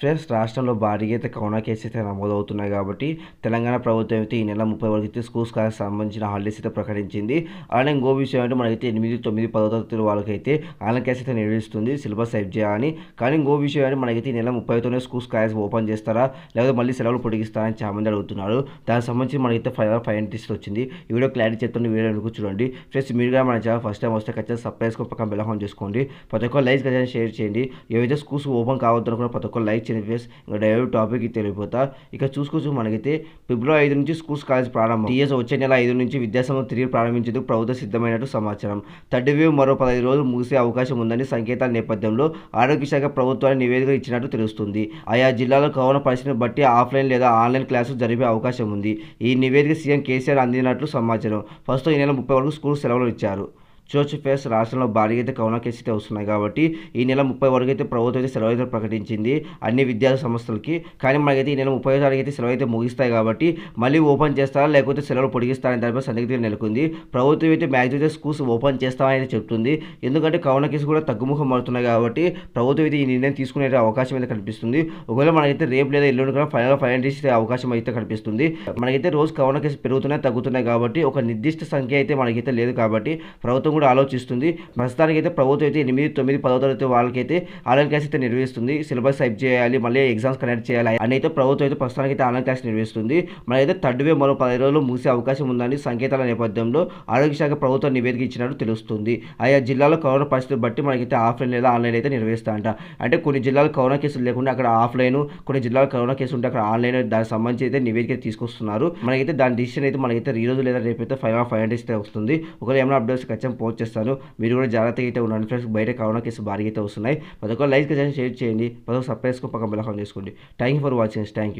friends రాష్ట్రంలో భారీగా అయితే కరోనా కేసు అయితే నమోదవుతున్నాయి కాబట్టి తెలంగాణ ప్రభుత్వం అయితే ఈ నెల ముప్పై వరకు అయితే స్కూల్స్ కాస్త సంబంధించిన హాలిడేస్ అయితే ప్రకటించింది అలానే ఇంకో విషయం అంటే మనకైతే ఎనిమిది తొమ్మిది పదో వాళ్ళకి వాళ్ళకైతే ఆన్లైన్ క్లాస్ అయితే నిర్వహిస్తుంది సిలబస్ సెట్ చేయాలని కానీ ఇంకో విషయం అంటే మనకైతే ఈ నెల ముప్పైతోనే స్కూల్స్ కాలేజ్ ఓపెన్ చేస్తారా లేకపోతే మళ్ళీ సెలవులు పొడిగిస్తారని చాలామంది అడుగుతున్నారు దానికి సంబంధించి మనకైతే ఫైనల్ ఫైన్ లిస్ట్ వచ్చింది ఈ వీడియో క్లారిటీ చెప్తున్న వీడియో అనుకు చూడండి ఫ్రెండ్స్ మీరు కూడా మన ఛానల్ ఫస్ట్ టైం వస్తే ఖచ్చితంగా సబ్స్క్రైబ్ పక్కన బెలహం చేసుకోండి ప్రతి ఒక్క లైక్ షేర్ చేయండి ఏవైతే స్కూల్స్ ఓపెన్ కూడా ప్రతి ఒక్క లైక్ వచ్చిన ఫేస్ ఇంకా డైరెక్ట్ టాపిక్కి తెలియపోతా ఇక చూసుకోవచ్చు మనకైతే ఫిబ్రవరి ఐదు నుంచి స్కూల్స్ కాలేజ్ ప్రారంభం టీఎస్ వచ్చే నెల ఐదు నుంచి విద్యాసంఘం తిరిగి ప్రారంభించేందుకు ప్రభుత్వ సిద్ధమైనట్టు సమాచారం థర్డ్ వేవ్ మరో పదహైదు రోజులు ముగిసే అవకాశం ఉందని సంకేతాల నేపథ్యంలో ఆరోగ్య శాఖ ప్రభుత్వాన్ని నివేదిక ఇచ్చినట్టు తెలుస్తుంది ఆయా జిల్లాలో కరోనా పరిస్థితిని బట్టి ఆఫ్లైన్ లేదా ఆన్లైన్ క్లాసులు జరిపే అవకాశం ఉంది ఈ నివేదిక సీఎం కేసీఆర్ అందినట్లు సమాచారం ప్రస్తుతం ఈ నెల ముప్పై వరకు స్కూల్ సెలవులు ఇచ్చారు చర్చ్ ఫేస్ రాష్ట్రంలో భారీగా అయితే కరోనా కేసు అయితే వస్తున్నాయి కాబట్టి ఈ నెల ముప్పై వరకు అయితే ప్రభుత్వం అయితే సెలవు అయితే ప్రకటించింది అన్ని విద్యా సంస్థలకి కానీ మనకైతే ఈ నెల ముప్పై తారీఖు అయితే సెలవు అయితే ముగిస్తాయి కాబట్టి మళ్ళీ ఓపెన్ చేస్తారా లేకపోతే సెలవులు పొడిగిస్తారని దానిపై సందిగ్ధత నెలకొంది ప్రభుత్వం అయితే మ్యాక్సిమం స్కూల్స్ ఓపెన్ చేస్తామని చెప్తుంది ఎందుకంటే కరోనా కేసు కూడా తగ్గుముఖం మారుతున్నాయి కాబట్టి ప్రభుత్వం అయితే ఈ నిర్ణయం తీసుకునే అవకాశం అయితే కనిపిస్తుంది ఒకవేళ మనకైతే రేపు లేదా ఎల్లుండి కూడా ఫైనల్ ఫైనల్ తీసే అవకాశం అయితే కనిపిస్తుంది మనకైతే రోజు కరోనా కేసు పెరుగుతున్నాయి తగ్గుతున్నాయి కాబట్టి ఒక నిర్దిష్ట సంఖ్య అయితే మనకైతే లేదు కాబట్టి ప్రభుత్వం కూడా ఆలోచిస్తుంది ప్రస్తుతానికి అయితే ప్రభుత్వం అయితే ఎనిమిది తొమ్మిది పదో తరగతి వాళ్ళకైతే ఆన్లైన్ క్లాస్ అయితే నిర్వహిస్తుంది సిలబస్ టైప్ చేయాలి మళ్ళీ ఎగ్జామ్స్ కండక్ట్ చేయాలి అని అయితే ప్రభుత్వం అయితే ప్రస్తుతానికి అయితే ఆన్లైన్ క్లాస్ నిర్వహిస్తుంది అయితే థర్డ్ వే మరో పది రోజులు ముగిసే అవకాశం ఉందని సంకేతాల నేపథ్యంలో ఆరోగ్య శాఖ ప్రభుత్వం నివేదిక ఇచ్చినట్టు తెలుస్తుంది ఆయా జిల్లాలో కరోనా పరిస్థితి బట్టి మనకైతే ఆఫ్లైన్ లేదా ఆన్లైన్ అయితే నిర్వహిస్తారంట అంటే కొన్ని జిల్లాలు కరోనా కేసులు లేకుండా అక్కడ ఆఫ్లైన్ కొన్ని జిల్లాలు కరోనా కేసు ఉంటే అక్కడ ఆన్లైన్ దానికి సంబంధించి అయితే నివేదిక తీసుకొస్తున్నారు మనకైతే దాని డిసిషన్ అయితే మనకైతే ఈ రోజు లేదా రేపు అయితే ఫైవ్ ఆఫ్ ఫైవ్ హండ్రెడ్ వస్తుంది ఒకవేళ ఏమైనా అప్డేట్స్ ఖచ్చితంగా పోస్ట్ చేస్తాను మీరు కూడా జాగ్రత్తగా అయితే ఉన్నాను ఫ్రెండ్స్ బయట కరోనా కేసు భారీ అయితే వస్తున్నాయి పదొక లైక్ చేసి షేర్ చేయండి పదొక సబ్స్క్రైబ్స్కి పక్కన బెలహాన్ చేసుకోండి thank you for watching thank you